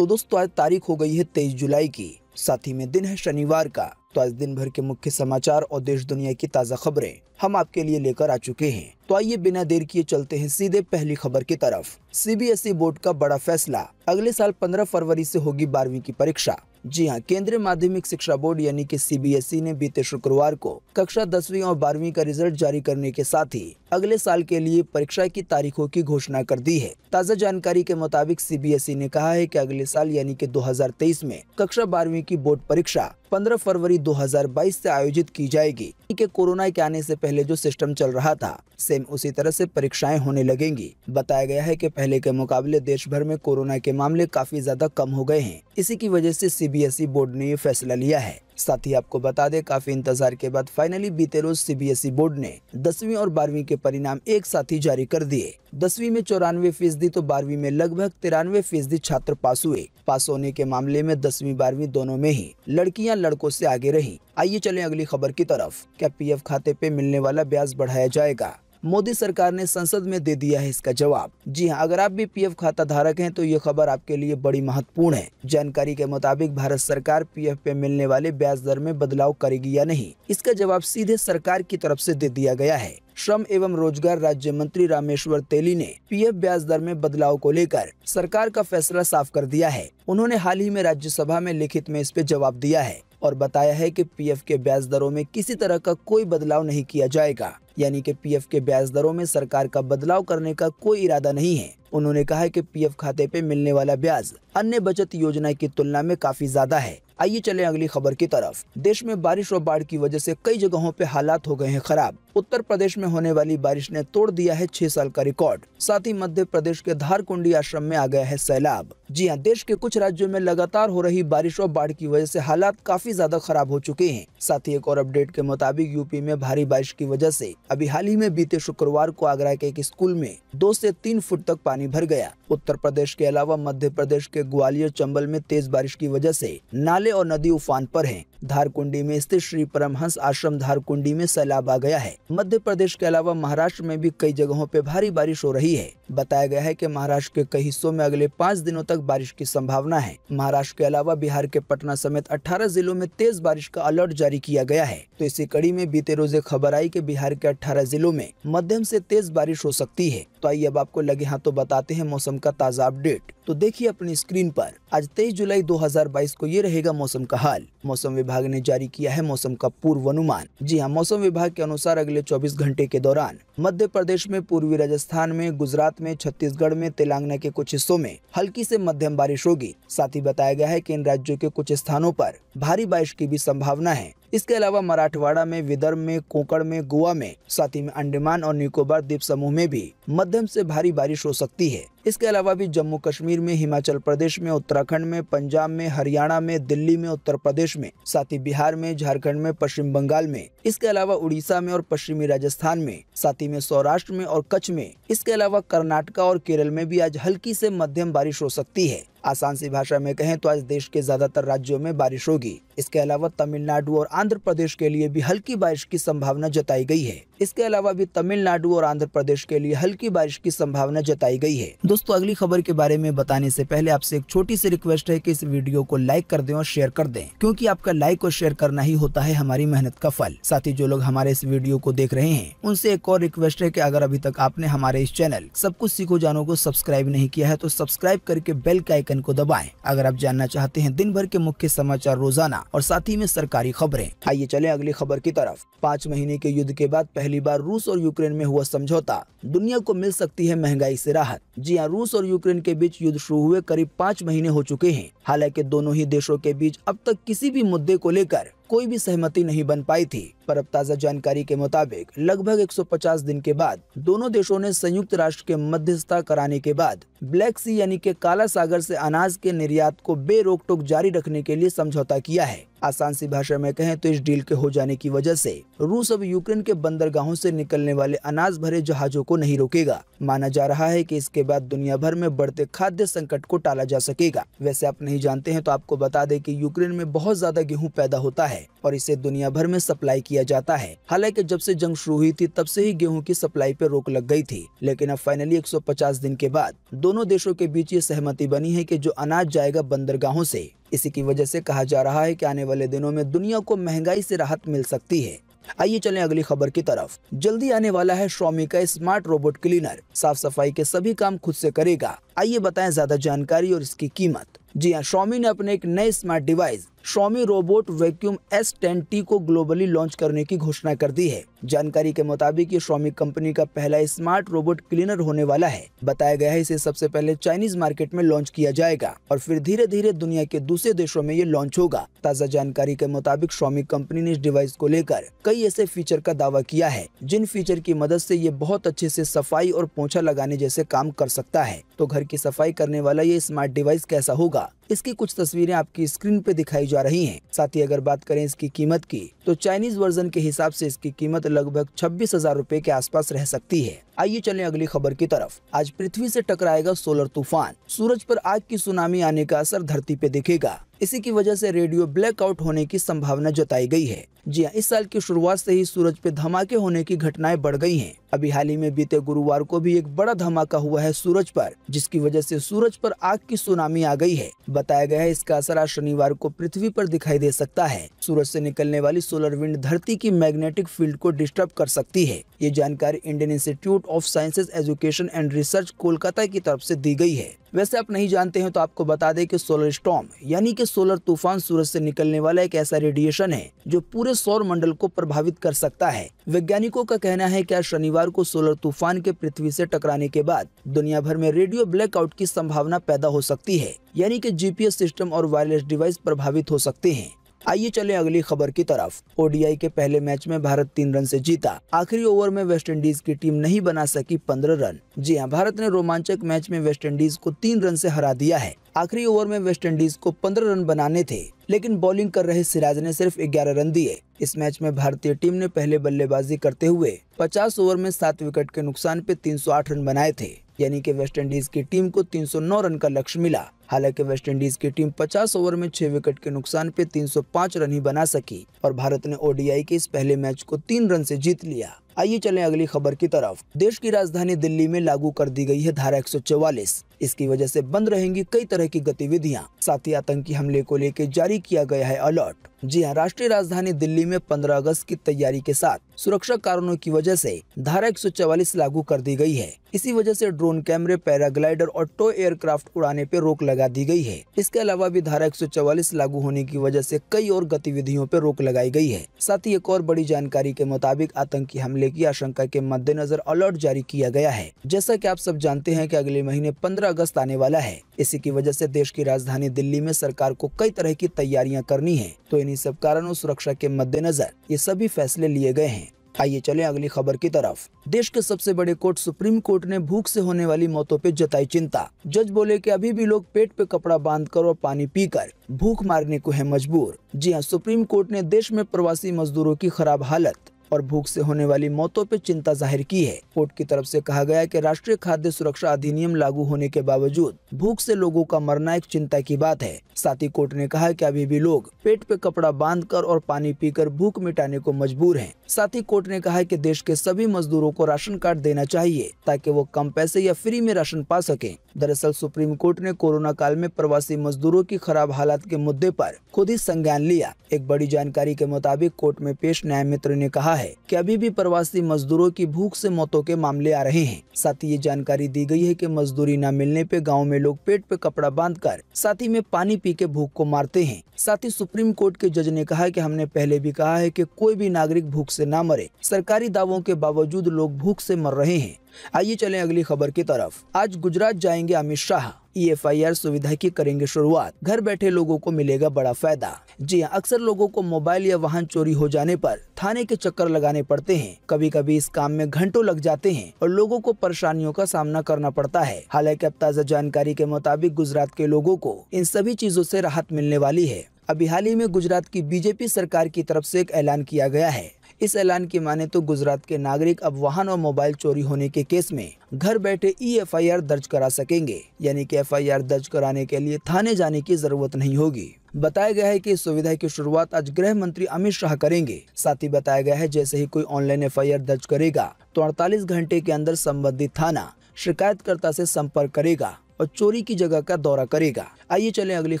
तो दोस्तों आज तारीख हो गई है तेईस जुलाई की साथ ही में दिन है शनिवार का तो आज दिन भर के मुख्य समाचार और देश दुनिया की ताज़ा खबरें हम आपके लिए लेकर आ चुके हैं तो आइए बिना देर किए चलते हैं सीधे पहली खबर की तरफ सीबीएसई बोर्ड का बड़ा फैसला अगले साल 15 फरवरी से होगी बारहवीं की परीक्षा जी हां केंद्रीय माध्यमिक शिक्षा बोर्ड यानी कि सीबीएसई e ने बीते शुक्रवार को कक्षा दसवीं और बारहवीं का रिजल्ट जारी करने के साथ ही अगले साल के लिए परीक्षा की तारीखों की घोषणा कर दी है ताज़ा जानकारी के मुताबिक सीबीएसई e ने कहा है कि अगले साल यानी कि 2023 में कक्षा बारहवीं की बोर्ड परीक्षा 15 फरवरी 2022 से आयोजित की जाएगी के कोरोना के आने से पहले जो सिस्टम चल रहा था सेम उसी तरह से परीक्षाएं होने लगेंगी बताया गया है कि पहले के मुकाबले देश भर में कोरोना के मामले काफी ज्यादा कम हो गए हैं इसी की वजह से सीबीएसई e बोर्ड ने ये फैसला लिया है साथ ही आपको बता दें काफी इंतजार के बाद फाइनली बीते रोज सीबीएसई e बोर्ड ने दसवीं और बारहवीं के परिणाम एक साथ ही जारी कर दिए दसवीं में चौरानवे फीसदी तो बारहवीं में लगभग तिरानवे फीसदी छात्र पास हुए पास होने के मामले में दसवीं बारहवीं दोनों में ही लड़कियां लड़कों से आगे रही आइए चलें अगली खबर की तरफ क्या पीएफ खाते पे मिलने वाला ब्याज बढ़ाया जाएगा मोदी सरकार ने संसद में दे दिया है इसका जवाब जी हाँ अगर आप भी पीएफ खाता धारक हैं तो ये खबर आपके लिए बड़ी महत्वपूर्ण है जानकारी के मुताबिक भारत सरकार पीएफ पे मिलने वाले ब्याज दर में बदलाव करेगी या नहीं इसका जवाब सीधे सरकार की तरफ ऐसी दे दिया गया है श्रम एवं रोजगार राज्य मंत्री रामेश्वर तेली ने पीएफ ब्याज दर में बदलाव को लेकर सरकार का फैसला साफ कर दिया है उन्होंने हाल ही में राज्यसभा में लिखित में इस पे जवाब दिया है और बताया है कि पीएफ के ब्याज दरों में किसी तरह का कोई बदलाव नहीं किया जाएगा यानी कि पीएफ के ब्याज दरों में सरकार का बदलाव करने का कोई इरादा नहीं है उन्होंने कहा है कि पीएफ खाते पे मिलने वाला ब्याज अन्य बचत योजना की तुलना में काफी ज्यादा है आइए चले अगली खबर की तरफ देश में बारिश और बाढ़ की वजह से कई जगहों पे हालात हो गए हैं खराब उत्तर प्रदेश में होने वाली बारिश ने तोड़ दिया है छह साल का रिकॉर्ड साथ ही मध्य प्रदेश के धारकुंडी आश्रम में आ गया है सैलाब जी हाँ देश के कुछ राज्यों में लगातार हो रही बारिश और बाढ़ की वजह से हालात काफी ज्यादा खराब हो चुके हैं साथ ही एक और अपडेट के मुताबिक यूपी में भारी बारिश की वजह से अभी हाल ही में बीते शुक्रवार को आगरा के एक स्कूल में दो से तीन फुट तक पानी भर गया उत्तर प्रदेश के अलावा मध्य प्रदेश के ग्वालियर चंबल में तेज बारिश की वजह से नाले और नदी उफान पर हैं। धारकुंडी में स्थित श्री परमहंस आश्रम धारकुंडी में सैलाब आ गया है मध्य प्रदेश के अलावा महाराष्ट्र में भी कई जगहों पर भारी बारिश हो रही है बताया गया है की महाराष्ट्र के कई हिस्सों में अगले पाँच दिनों तक बारिश की संभावना है महाराष्ट्र के अलावा बिहार के पटना समेत अठारह जिलों में तेज बारिश का अलर्ट जारी किया गया है तो इसी कड़ी में बीते रोजे खबर आई की बिहार के 18 जिलों में मध्यम से तेज बारिश हो सकती है तो आइए अब आपको लगे हाथ तो बताते हैं मौसम का ताजा अपडेट तो देखिए अपनी स्क्रीन पर आज 23 जुलाई 2022 को ये रहेगा मौसम का हाल मौसम विभाग ने जारी किया है मौसम का पूर्वानुमान जी हाँ मौसम विभाग के अनुसार अगले 24 घंटे के दौरान मध्य प्रदेश में पूर्वी राजस्थान में गुजरात में छत्तीसगढ़ में तेलंगाना के कुछ हिस्सों में हल्की से मध्यम बारिश होगी साथ ही बताया गया है की इन राज्यों के कुछ स्थानों आरोप भारी बारिश की भी संभावना है इसके अलावा मराठवाड़ा में विदर्भ में कोकड़ में गोवा में साथ ही में अंडमान और निकोबार द्वीप समूह में भी मध्य मध्यम से भारी बारिश हो सकती है इसके अलावा भी जम्मू कश्मीर में हिमाचल प्रदेश में उत्तराखंड में पंजाब में हरियाणा में दिल्ली में उत्तर प्रदेश में साथ ही बिहार में झारखंड में पश्चिम बंगाल में इसके अलावा उड़ीसा में और पश्चिमी राजस्थान में साथ ही में सौराष्ट्र में और कच्छ में इसके अलावा कर्नाटका और केरल में भी आज हल्की से मध्यम बारिश हो सकती है आसान सी भाषा में कहें तो आज देश के ज्यादातर राज्यों में बारिश होगी इसके अलावा तमिलनाडु और आंध्र प्रदेश के लिए भी हल्की बारिश की संभावना जताई गई है इसके अलावा भी तमिलनाडु और आंध्र प्रदेश के लिए हल्की बारिश की संभावना जताई गई है दोस्तों अगली खबर के बारे में बताने से पहले आपसे एक छोटी सी रिक्वेस्ट है कि इस वीडियो को लाइक कर दें और शेयर कर दें क्योंकि आपका लाइक और शेयर करना ही होता है हमारी मेहनत का फल साथ ही जो लोग हमारे इस वीडियो को देख रहे हैं उनसे एक और रिक्वेस्ट है की अगर अभी तक आपने हमारे इस चैनल सब कुछ सीखो जानो को सब्सक्राइब नहीं किया है तो सब्सक्राइब करके बेल का आइकन को दबाएं अगर आप जानना चाहते हैं दिन भर के मुख्य समाचार रोजाना और साथ ही में सरकारी खबरें आइए चले अगली खबर की तरफ पाँच महीने के युद्ध के बाद पहली बार रूस और यूक्रेन में हुआ समझौता दुनिया को मिल सकती है महंगाई ऐसी राहत जी हाँ रूस और यूक्रेन के बीच युद्ध शुरू हुए करीब पाँच महीने हो चुके हैं हालांकि दोनों ही देशों के बीच अब तक किसी भी मुद्दे को लेकर कोई भी सहमति नहीं बन पाई थी पर अब ताजा जानकारी के मुताबिक लगभग 150 दिन के बाद दोनों देशों ने संयुक्त राष्ट्र के मध्यस्थता कराने के बाद ब्लैक सी यानी के काला सागर से अनाज के निर्यात को बेरोक टोक जारी रखने के लिए समझौता किया है आसान सी भाषा में कहें तो इस डील के हो जाने की वजह से रूस अब यूक्रेन के बंदरगाहों से निकलने वाले अनाज भरे जहाजों को नहीं रोकेगा माना जा रहा है कि इसके बाद दुनिया भर में बढ़ते खाद्य संकट को टाला जा सकेगा वैसे आप नहीं जानते हैं तो आपको बता दें कि यूक्रेन में बहुत ज्यादा गेहूं पैदा होता है और इसे दुनिया भर में सप्लाई किया जाता है हालांकि जब से जंग शुरू हुई थी तब से ही गेहूं की सप्लाई पर रोक लग गई थी लेकिन अब फाइनली 150 दिन के बाद दोनों देशों के बीच ये सहमति बनी है कि जो अनाज जाएगा बंदरगाहों ऐसी इसी की वजह से कहा जा रहा है कि आने वाले दिनों में दुनिया को महंगाई से राहत मिल सकती है आइए चलें अगली खबर की तरफ जल्दी आने वाला है श्रोमी का स्मार्ट रोबोट क्लीनर साफ सफाई के सभी काम खुद से करेगा आइए बताएं ज्यादा जानकारी और इसकी कीमत जी हाँ शॉमी ने अपने एक नए smart device Xiaomi robot vacuum S ten T को ग्लोबली लॉन्च करने की घोषणा कर दी है जानकारी के मुताबिक ये शॉमी कंपनी का पहला स्मार्ट रोबोट क्लीनर होने वाला है बताया गया है इसे सबसे पहले चाइनीज मार्केट में लॉन्च किया जाएगा और फिर धीरे धीरे दुनिया के दूसरे देशों में ये लॉन्च होगा ताज़ा जानकारी के मुताबिक शॉमी कंपनी ने इस डिवाइस को लेकर कई ऐसे फीचर का दावा किया है जिन फीचर की मदद ऐसी ये बहुत अच्छे ऐसी सफाई और पोछा लगाने जैसे काम कर सकता है तो घर की सफाई करने वाला ये स्मार्ट डिवाइस कैसा होगा इसकी कुछ तस्वीरें आपकी स्क्रीन पे दिखाई जा रही हैं। साथ ही अगर बात करें इसकी कीमत की तो चाइनीज वर्जन के हिसाब से इसकी कीमत लगभग छब्बीस हजार रूपए के आसपास रह सकती है आइए चलें अगली खबर की तरफ आज पृथ्वी से टकराएगा सोलर तूफान सूरज पर आग की सुनामी आने का असर धरती पे दिखेगा इसी की वजह से रेडियो ब्लैकआउट होने की संभावना जताई गई है जी हाँ इस साल की शुरुआत से ही सूरज पे धमाके होने की घटनाएं बढ़ गई हैं। अभी हाल ही में बीते गुरुवार को भी एक बड़ा धमाका हुआ है सूरज पर जिसकी वजह से सूरज पर आग की सुनामी आ गई है बताया गया है इसका असर आज शनिवार को पृथ्वी पर दिखाई दे सकता है सूरज से निकलने वाली सोलर विंड धरती की मैग्नेटिक फील्ड को डिस्टर्ब कर सकती है ये जानकारी Indian Institute of Sciences Education and Research Kolkata की तरफ से दी गई है वैसे आप नहीं जानते हैं तो आपको बता दें कि सोलर स्टॉम यानी कि सोलर तूफान सूरज से निकलने वाला एक ऐसा रेडिएशन है जो पूरे सौर मंडल को प्रभावित कर सकता है वैज्ञानिकों का कहना है कि आज शनिवार को सोलर तूफान के पृथ्वी से टकराने के बाद दुनिया भर में रेडियो ब्लैकआउट की संभावना पैदा हो सकती है यानी कि जीपीएस सिस्टम और वायरलेस डिवाइस प्रभावित हो सकते हैं आइए चले अगली खबर की तरफ ओडीआई के पहले मैच में भारत तीन रन से जीता आखिरी ओवर में वेस्टइंडीज की टीम नहीं बना सकी पंद्रह रन जी हाँ भारत ने रोमांचक मैच में वेस्टइंडीज को तीन रन से हरा दिया है आखिरी ओवर में वेस्टइंडीज को पंद्रह रन बनाने थे लेकिन बॉलिंग कर रहे सिराज ने सिर्फ ग्यारह रन दिए इस मैच में भारतीय टीम ने पहले बल्लेबाजी करते हुए पचास ओवर में सात विकेट के नुकसान पे तीन रन बनाए थे यानी वेस्ट इंडीज की टीम को तीन रन का लक्ष्य मिला हालांकि वेस्टइंडीज की टीम 50 ओवर में 6 विकेट के नुकसान पे 305 रन ही बना सकी और भारत ने ओडीआई के इस पहले मैच को तीन रन से जीत लिया आइए चलें अगली खबर की तरफ देश की राजधानी दिल्ली में लागू कर दी गई है धारा 144 इसकी वजह से बंद रहेंगी कई तरह की गतिविधियां साथ ही आतंकी हमले को लेकर जारी किया गया है अलर्ट जी हाँ राष्ट्रीय राजधानी दिल्ली में 15 अगस्त की तैयारी के साथ सुरक्षा कारणों की वजह से धारा 144 लागू कर दी गई है इसी वजह से ड्रोन कैमरे पैराग्लाइडर और टो एयरक्राफ्ट उड़ाने पर रोक लगा दी गई है इसके अलावा भी धारा एक लागू होने की वजह से कई और गतिविधियों पर रोक लगाई गई है साथ ही एक और बड़ी जानकारी के मुताबिक आतंकी हमले हमले की आशंका के मद्देनजर अलर्ट जारी किया गया है जैसा कि आप सब जानते हैं कि अगले महीने 15 अगस्त आने वाला है इसी की वजह से देश की राजधानी दिल्ली में सरकार को कई तरह की तैयारियां करनी है तो इन्हीं सब कारणों सुरक्षा के मद्देनजर ये सभी फैसले लिए गए हैं आइए चले अगली खबर की तरफ देश के सबसे बड़े कोर्ट सुप्रीम कोर्ट ने भूख से होने वाली मौतों पर जताई चिंता जज बोले कि अभी भी लोग पेट पे कपड़ा बांधकर और पानी पीकर भूख मारने को है मजबूर जी हां सुप्रीम कोर्ट ने देश में प्रवासी मजदूरों की खराब हालत और भूख से होने वाली मौतों पर चिंता जाहिर की है कोर्ट की तरफ से कहा गया कि राष्ट्रीय खाद्य सुरक्षा अधिनियम लागू होने के बावजूद भूख से लोगों का मरना एक चिंता की बात है साथ ही कोर्ट ने कहा कि अभी भी लोग पेट पे कपड़ा बांधकर और पानी पीकर भूख मिटाने को मजबूर हैं। साथ ही कोर्ट ने कहा कि देश के सभी मजदूरों को राशन कार्ड देना चाहिए ताकि वो कम पैसे या फ्री में राशन पा सके दरअसल सुप्रीम कोर्ट ने कोरोना काल में प्रवासी मजदूरों की खराब हालात के मुद्दे पर खुद ही संज्ञान लिया एक बड़ी जानकारी के मुताबिक कोर्ट में पेश न्याय मित्र ने कहा है कि अभी भी प्रवासी मजदूरों की भूख से मौतों के मामले आ रहे हैं साथ ही ये जानकारी दी गई है कि मजदूरी न मिलने पे गांव में लोग पेट पे कपड़ा बांधकर साथ ही में पानी पी के भूख को मारते हैं साथ ही सुप्रीम कोर्ट के जज ने कहा कि हमने पहले भी कहा है कि कोई भी नागरिक भूख से ना मरे सरकारी दावों के बावजूद लोग भूख से मर रहे हैं आइए चलें अगली खबर की तरफ आज गुजरात जाएंगे अमित शाह ईएफआईआर e सुविधा की करेंगे शुरुआत घर बैठे लोगों को मिलेगा बड़ा फायदा जी हाँ अक्सर लोगों को मोबाइल या वाहन चोरी हो जाने पर थाने के चक्कर लगाने पड़ते हैं कभी कभी इस काम में घंटों लग जाते हैं और लोगों को परेशानियों का सामना करना पड़ता है हालांकि अब ताज़ा जानकारी के मुताबिक गुजरात के लोगों को इन सभी चीजों ऐसी राहत मिलने वाली है अभी हाल ही में गुजरात की बीजेपी सरकार की तरफ से एक ऐलान किया गया है इस ऐलान की माने तो गुजरात के नागरिक अब वाहन और मोबाइल चोरी होने के केस में घर बैठे ई e आर दर्ज करा सकेंगे यानी कि आर दर्ज कराने के लिए थाने जाने की जरूरत नहीं होगी बताया गया है कि इस सुविधा की शुरुआत आज गृह मंत्री अमित शाह करेंगे साथ ही बताया गया है जैसे ही कोई ऑनलाइन आर दर्ज करेगा तो अड़तालीस घंटे के अंदर संबंधित थाना शिकायतकर्ता से संपर्क करेगा और चोरी की जगह का दौरा करेगा आइए चलें अगली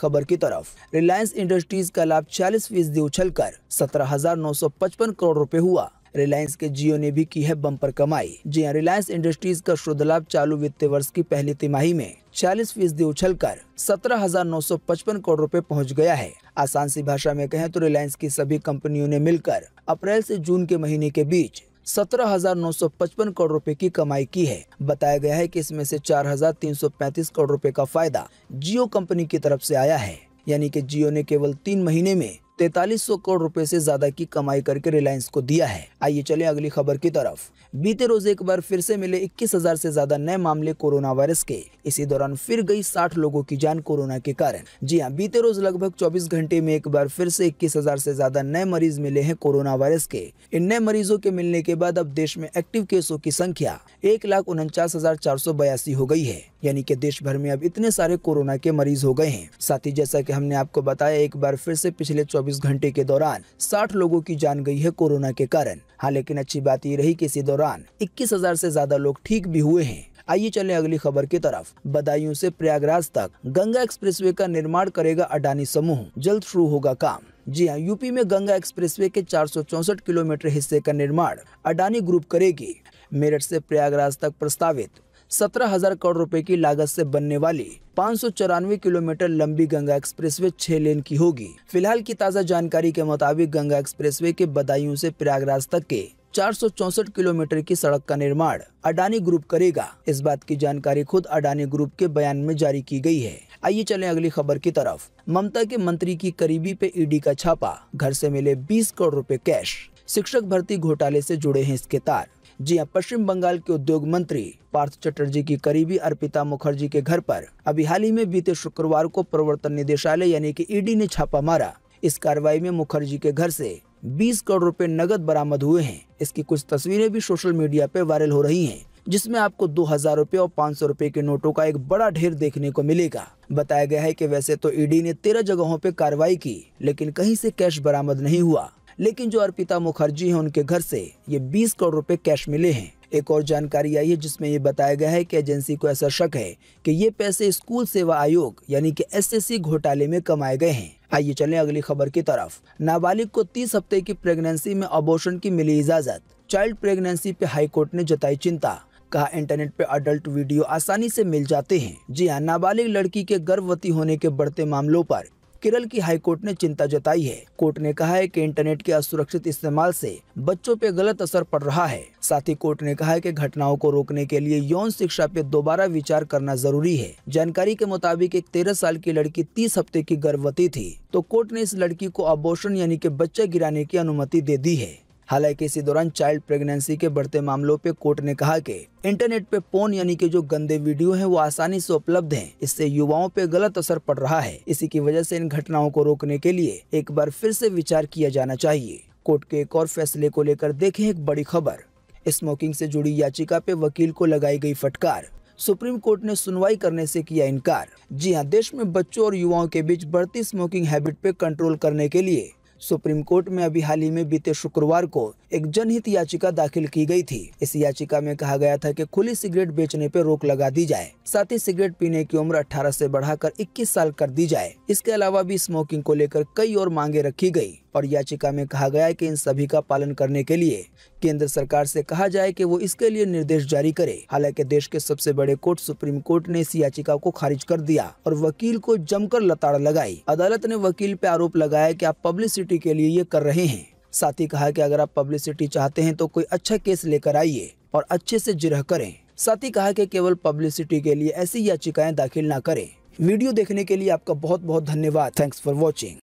खबर की तरफ रिलायंस इंडस्ट्रीज का लाभ चालीस फीसदी उछल कर सत्रह करोड़ रूपए हुआ रिलायंस के जियो ने भी की है बम्पर कमाई जी हाँ रिलायंस इंडस्ट्रीज का शुद्ध लाभ चालू वित्तीय वर्ष की पहली तिमाही में 40 फीसदी उछल कर सत्रह करोड़ रुपए पहुंच गया है आसान सी भाषा में कहें तो रिलायंस की सभी कंपनियों ने मिलकर अप्रैल से जून के महीने के बीच सत्रह हजार नौ सौ पचपन करोड़ रुपए की कमाई की है बताया गया है कि इसमें से चार हजार तीन सौ पैंतीस करोड़ रुपए का फायदा जियो कंपनी की तरफ से आया है यानी कि जियो ने केवल तीन महीने में तैतालीस सौ करोड़ रुपए से ज्यादा की कमाई करके रिलायंस को दिया है आइए चले अगली खबर की तरफ बीते रोज एक बार फिर से मिले इक्कीस हजार से ज्यादा नए मामले कोरोना वायरस के इसी दौरान फिर गई साठ लोगों की जान कोरोना के कारण जी हाँ बीते रोज लगभग चौबीस घंटे में एक बार फिर से इक्कीस हजार से ज्यादा नए मरीज मिले हैं कोरोना वायरस के इन नए मरीजों के मिलने के बाद अब देश में एक्टिव केसों की संख्या एक लाख उनचास हजार चार सौ बयासी हो गयी है यानी की देश भर में अब इतने सारे कोरोना के मरीज हो गए हैं साथ ही जैसा की हमने आपको बताया एक बार फिर से पिछले चौबीस घंटे के दौरान साठ लोगों की जान गई है कोरोना के कारण हाँ लेकिन अच्छी बात ये रही कि इसी दौरान इक्कीस हजार से ज्यादा लोग ठीक भी हुए हैं आइए चले अगली खबर की तरफ बदायूं से प्रयागराज तक गंगा एक्सप्रेसवे का निर्माण करेगा अडानी समूह जल्द शुरू होगा काम जी हाँ यूपी में गंगा एक्सप्रेसवे के चार किलोमीटर हिस्से का निर्माण अडानी ग्रुप करेगी मेरठ से प्रयागराज तक प्रस्तावित सत्रह हजार करोड़ रुपए की लागत से बनने वाली पाँच किलोमीटर लंबी गंगा एक्सप्रेसवे छह लेन की होगी फिलहाल की ताज़ा जानकारी के मुताबिक गंगा एक्सप्रेसवे के बदायूं से प्रयागराज तक के चार किलोमीटर की सड़क का निर्माण अडानी ग्रुप करेगा इस बात की जानकारी खुद अडानी ग्रुप के बयान में जारी की गई है आइए चले अगली खबर की तरफ ममता के मंत्री की करीबी पे ईडी का छापा घर से मिले 20 करोड़ रुपए कैश शिक्षक भर्ती घोटाले से जुड़े हैं इसके तार जी हाँ पश्चिम बंगाल के उद्योग मंत्री पार्थ चटर्जी की करीबी अर्पिता मुखर्जी के घर पर अभी हाल ही में बीते शुक्रवार को प्रवर्तन निदेशालय यानी कि ईडी ने छापा मारा इस कार्रवाई में मुखर्जी के घर से 20 करोड़ रुपए नगद बरामद हुए हैं इसकी कुछ तस्वीरें भी सोशल मीडिया पे वायरल हो रही हैं जिसमें आपको दो हजार रूपए और पाँच सौ रूपए के नोटों का एक बड़ा ढेर देखने को मिलेगा बताया गया है कि वैसे तो ईडी ने तेरह जगहों पर कार्रवाई की लेकिन कहीं से कैश बरामद नहीं हुआ लेकिन जो अर्पिता मुखर्जी हैं उनके घर से ये बीस करोड़ रुपए कैश मिले हैं एक और जानकारी आई है जिसमें ये बताया गया है कि एजेंसी को ऐसा शक है कि ये पैसे स्कूल सेवा आयोग यानी कि एसएससी घोटाले में कमाए गए हैं आइए चलें अगली खबर की तरफ नाबालिग को तीस हफ्ते की प्रेगनेंसी में अबोशन की मिली इजाजत चाइल्ड प्रेगनेंसी पे हाईकोर्ट ने जताई चिंता कहा इंटरनेट पे अडल्ट वीडियो आसानी से मिल जाते हैं जी हाँ नाबालिग लड़की के गर्भवती होने के बढ़ते मामलों पर केरल की हाईकोर्ट ने चिंता जताई है कोर्ट ने कहा है कि इंटरनेट के असुरक्षित इस्तेमाल से बच्चों पे गलत असर पड़ रहा है साथ ही कोर्ट ने कहा है कि घटनाओं को रोकने के लिए यौन शिक्षा पे दोबारा विचार करना जरूरी है जानकारी के मुताबिक एक तेरह साल की लड़की तीस हफ्ते की गर्भवती थी तो कोर्ट ने इस लड़की को अबोर्शन यानी की बच्चा गिराने की अनुमति दे दी है हालांकि इसी दौरान चाइल्ड प्रेगनेंसी के बढ़ते मामलों पे कोर्ट ने कहा कि इंटरनेट पे पोन यानी कि जो गंदे वीडियो हैं वो आसानी से उपलब्ध हैं इससे युवाओं पे गलत असर पड़ रहा है इसी की वजह से इन घटनाओं को रोकने के लिए एक बार फिर से विचार किया जाना चाहिए कोर्ट के एक और फैसले को लेकर देखे एक बड़ी खबर स्मोकिंग ऐसी जुड़ी याचिका पे वकील को लगाई गयी फटकार सुप्रीम कोर्ट ने सुनवाई करने से किया इनकार जी हाँ देश में बच्चों और युवाओं के बीच बढ़ती स्मोकिंग हैबिट पे कंट्रोल करने के लिए सुप्रीम कोर्ट में अभी हाल ही में बीते शुक्रवार को एक जनहित याचिका दाखिल की गई थी इस याचिका में कहा गया था कि खुली सिगरेट बेचने पर रोक लगा दी जाए साथ ही सिगरेट पीने की उम्र 18 से बढ़ाकर 21 साल कर दी जाए इसके अलावा भी स्मोकिंग को लेकर कई और मांगे रखी गयी और याचिका में कहा गया है कि इन सभी का पालन करने के लिए केंद्र सरकार से कहा जाए कि वो इसके लिए निर्देश जारी करे हालांकि देश के सबसे बड़े कोर्ट सुप्रीम कोर्ट ने इस याचिका को खारिज कर दिया और वकील को जमकर लताड़ लगाई अदालत ने वकील पे आरोप लगाया कि आप पब्लिसिटी के लिए ये कर रहे हैं साथ ही कहा की अगर आप पब्लिसिटी चाहते है तो कोई अच्छा केस लेकर आइए और अच्छे से जिरह करें साथ ही कहा कि केवल पब्लिसिटी के लिए ऐसी याचिकाएं दाखिल ना करें वीडियो देखने के लिए आपका बहुत बहुत धन्यवाद थैंक्स फॉर वॉचिंग